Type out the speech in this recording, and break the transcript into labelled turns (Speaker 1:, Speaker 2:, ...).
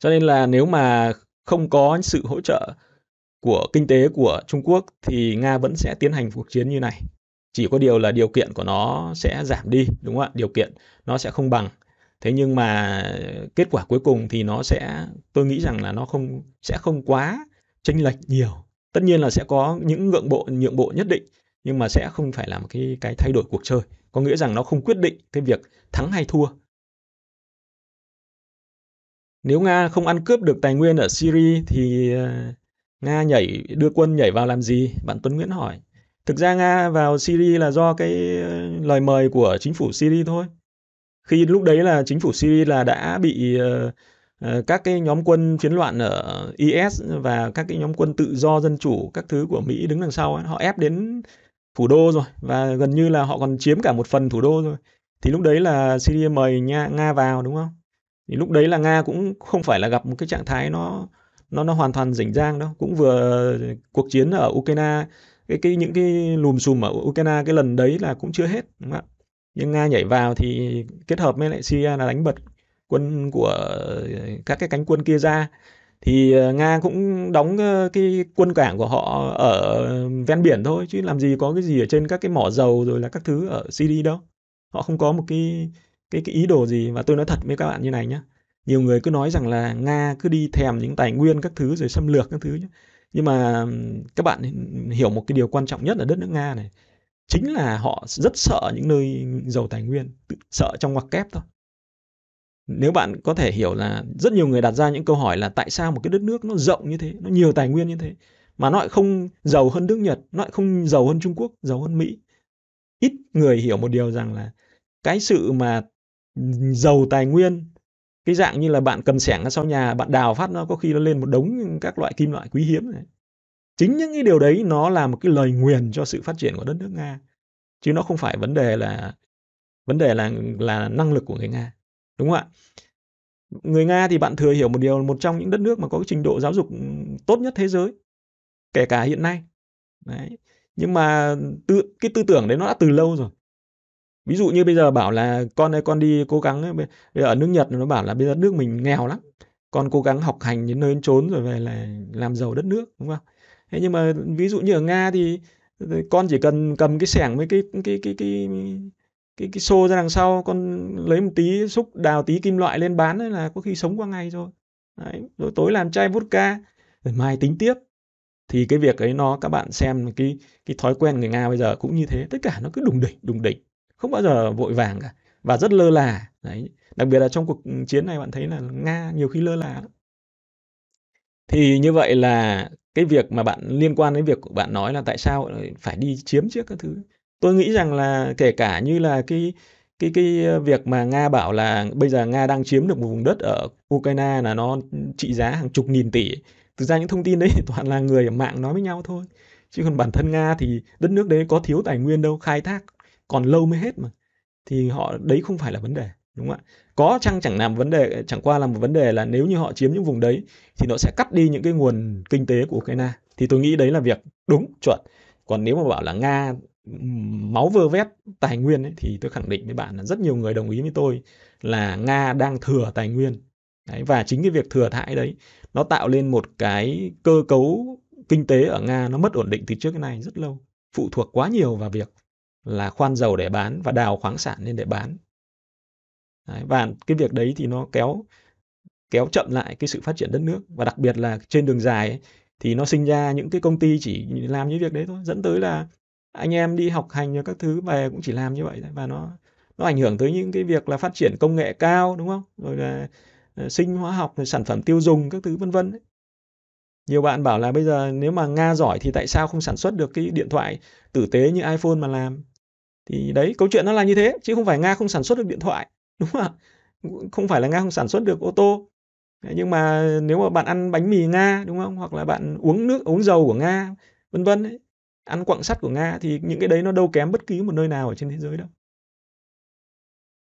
Speaker 1: cho nên là nếu mà không có sự hỗ trợ của kinh tế của Trung Quốc thì Nga vẫn sẽ tiến hành cuộc chiến như này chỉ có điều là điều kiện của nó sẽ giảm đi đúng không ạ điều kiện nó sẽ không bằng thế nhưng mà kết quả cuối cùng thì nó sẽ tôi nghĩ rằng là nó không sẽ không quá chênh lệch nhiều tất nhiên là sẽ có những ngưỡng bộ nhượng bộ nhất định nhưng mà sẽ không phải là một cái cái thay đổi cuộc chơi có nghĩa rằng nó không quyết định cái việc thắng hay thua nếu Nga không ăn cướp được tài nguyên ở Syria thì ờ, Nga nhảy đưa quân nhảy vào làm gì? Bạn Tuấn Nguyễn hỏi. Thực ra Nga vào Syria là do cái ờ, lời mời của chính phủ Syria thôi. Khi lúc đấy là chính phủ Syria là đã bị ờ, các cái nhóm quân phiến loạn ở IS và các cái nhóm quân tự do dân chủ các thứ của Mỹ đứng đằng sau ấy, họ ép đến thủ đô rồi và gần như là họ còn chiếm cả một phần thủ đô rồi. Thì lúc đấy là Syria mời Nga vào đúng không? thì lúc đấy là nga cũng không phải là gặp một cái trạng thái nó nó nó hoàn toàn rảnh rang đâu cũng vừa cuộc chiến ở ukraine cái cái những cái lùm xùm ở ukraine cái lần đấy là cũng chưa hết đúng không ạ nhưng nga nhảy vào thì kết hợp với lại syria là đánh bật quân của các cái cánh quân kia ra thì ờ, nga cũng đóng ờ, cái quân cảng của họ ở ven biển thôi chứ làm gì có cái gì ở trên các cái mỏ dầu rồi là các thứ ở syria đâu họ không có một cái cái cái ý đồ gì và tôi nói thật với các bạn như này nhé nhiều người cứ nói rằng là nga cứ đi thèm những tài nguyên các thứ rồi xâm lược các thứ nhé. nhưng mà các bạn hiểu một cái điều quan trọng nhất ở đất nước nga này chính là họ rất sợ những nơi giàu tài nguyên sợ trong ngoặc kép thôi nếu bạn có thể hiểu là rất nhiều người đặt ra những câu hỏi là tại sao một cái đất nước nó rộng như thế nó nhiều tài nguyên như thế mà nó lại không giàu hơn nước nhật nó lại không giàu hơn trung quốc giàu hơn mỹ ít người hiểu một điều rằng là cái sự mà giàu tài nguyên cái dạng như là bạn cầm sẻng ở sau nhà bạn đào phát nó có khi nó lên một đống các loại kim loại quý hiếm này chính những cái điều đấy nó là một cái lời nguyền cho sự phát triển của đất nước nga chứ nó không phải vấn đề là vấn đề là là năng lực của người nga đúng không ạ người nga thì bạn thừa hiểu một điều một trong những đất nước mà có cái trình độ giáo dục tốt nhất thế giới kể cả hiện nay đấy. nhưng mà tư, cái tư tưởng đấy nó đã từ lâu rồi ví dụ như bây giờ bảo là con ơi con đi cố gắng bây giờ ở nước Nhật nó bảo là bây giờ nước mình nghèo lắm con cố gắng học hành đến nơi đến chốn rồi về là làm giàu đất nước đúng không thế nhưng mà ví dụ như ở Nga thì con chỉ cần cầm cái sẻng với cái cái cái cái cái cái, cái xô ra đằng sau con lấy một tí xúc đào tí kim loại lên bán là có khi sống qua ngày rồi Đấy, rồi tối làm chai vodka rồi mai tính tiếp thì cái việc ấy nó các bạn xem cái cái thói quen người Nga bây giờ cũng như thế tất cả nó cứ đùng đỉnh đùng đỉnh không bao giờ vội vàng cả và rất lơ là đấy đặc biệt là trong cuộc chiến này bạn thấy là nga nhiều khi lơ là thì như vậy là cái việc mà bạn liên quan đến việc của bạn nói là tại sao phải đi chiếm trước các thứ tôi nghĩ rằng là kể cả như là cái cái cái ờ, việc mà nga bảo là bây giờ nga đang chiếm được một vùng đất ở ukraine là nó trị giá hàng chục nghìn tỷ thực ra những thông tin đấy toàn là người ở mạng nói với nhau thôi chứ còn bản thân nga thì đất nước đấy có thiếu tài nguyên đâu khai thác còn lâu mới hết mà thì họ đấy không phải là vấn đề đúng không ạ có chăng chẳng làm vấn đề chẳng qua là một vấn đề là nếu như họ chiếm những vùng đấy thì nó sẽ cắt đi những cái nguồn kinh tế của ukraine thì tôi nghĩ đấy là việc đúng chuẩn còn nếu mà bảo là nga máu vơ vét tài nguyên ấy, thì tôi khẳng định với bạn là rất nhiều người đồng ý với tôi là nga đang thừa tài nguyên đấy, và chính cái việc thừa thãi đấy nó tạo lên một cái cơ cấu kinh tế ở nga nó mất ổn định từ trước cái này rất lâu phụ thuộc quá nhiều vào việc là khoan dầu để bán và đào khoáng sản lên để bán đấy, và cái việc đấy thì nó kéo kéo chậm lại cái sự phát triển đất nước và đặc biệt là trên đường dài ấy, thì nó sinh ra những cái công ty chỉ làm những việc đấy thôi dẫn tới là anh em đi học hành và các thứ về cũng chỉ làm như vậy và nó nó ảnh hưởng tới những cái việc là phát triển công nghệ cao đúng không rồi là ờ, sinh hóa học rồi sản phẩm tiêu dùng các thứ vân vân nhiều bạn bảo là bây giờ nếu mà nga giỏi thì tại sao không sản xuất được cái điện thoại tử tế như iphone mà làm thì đấy câu chuyện nó là như thế chứ không phải nga không sản xuất được điện thoại đúng không ạ không phải là nga không sản xuất được ô tô nhưng mà nếu mà bạn ăn bánh mì nga đúng không hoặc là bạn uống nước uống dầu của nga vân vân ăn quặng sắt của nga thì những cái đấy nó đâu kém bất cứ một nơi nào ở trên thế giới đâu